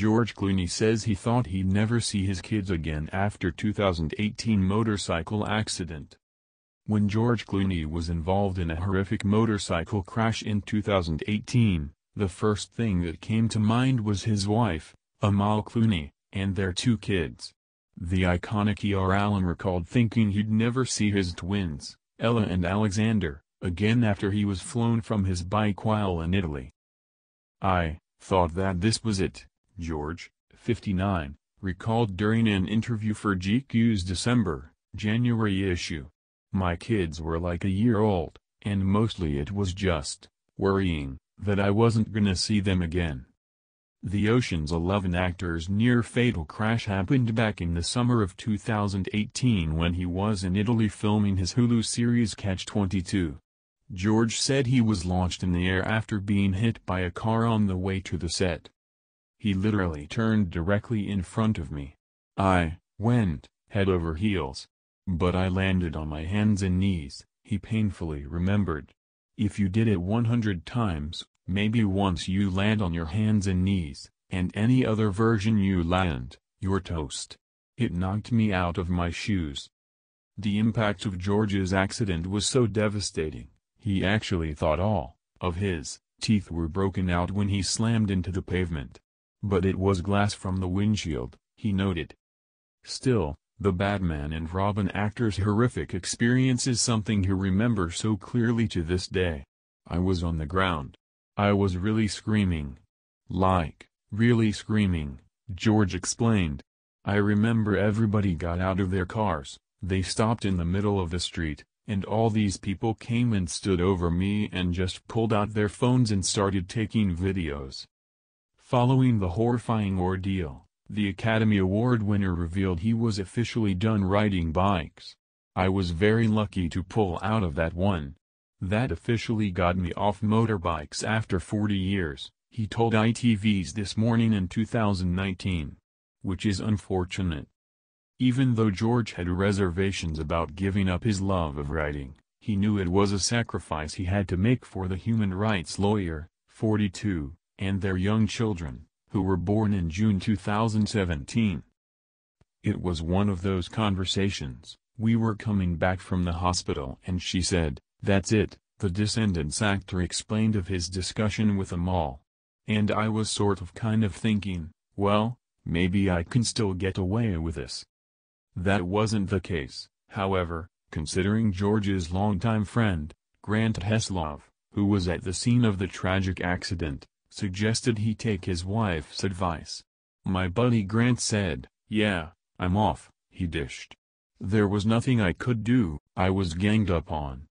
George Clooney says he thought he'd never see his kids again after 2018 motorcycle accident. When George Clooney was involved in a horrific motorcycle crash in 2018, the first thing that came to mind was his wife, Amal Clooney, and their two kids. The iconic E.R. Allen recalled thinking he'd never see his twins, Ella and Alexander, again after he was flown from his bike while in Italy. I thought that this was it, George, 59, recalled during an interview for GQ's December, January issue. My kids were like a year old, and mostly it was just worrying that I wasn't gonna see them again. The Ocean's Eleven actor's near-fatal crash happened back in the summer of 2018 when he was in Italy filming his Hulu series Catch-22. George said he was launched in the air after being hit by a car on the way to the set. He literally turned directly in front of me. I went head over heels. But I landed on my hands and knees, he painfully remembered. If you did it 100 times, maybe once you land on your hands and knees, and any other version you land, you're toast. It knocked me out of my shoes. The impact of George's accident was so devastating, he actually thought all of his teeth were broken out when he slammed into the pavement. But it was glass from the windshield, he noted. Still, the Batman and Robin actor's horrific experience is something he remembers so clearly to this day. I was on the ground. I was really screaming. Like, really screaming, George explained. I remember everybody got out of their cars, they stopped in the middle of the street, and all these people came and stood over me and just pulled out their phones and started taking videos. Following the horrifying ordeal, the Academy Award winner revealed he was officially done riding bikes. I was very lucky to pull out of that one. That officially got me off motorbikes after 40 years, he told ITV's This Morning in 2019. Which is unfortunate. Even though George had reservations about giving up his love of writing, he knew it was a sacrifice he had to make for the human rights lawyer, 42, and their young children, who were born in June 2017. It was one of those conversations, we were coming back from the hospital and she said, that's it, the Descendants actor explained of his discussion with Amal. And I was sort of kind of thinking, well, maybe I can still get away with this. That wasn't the case, however, considering George's longtime friend, Grant Heslov, who was at the scene of the tragic accident, suggested he take his wife's advice. My buddy Grant said, yeah, I'm off, he dished. There was nothing I could do, I was ganged up on.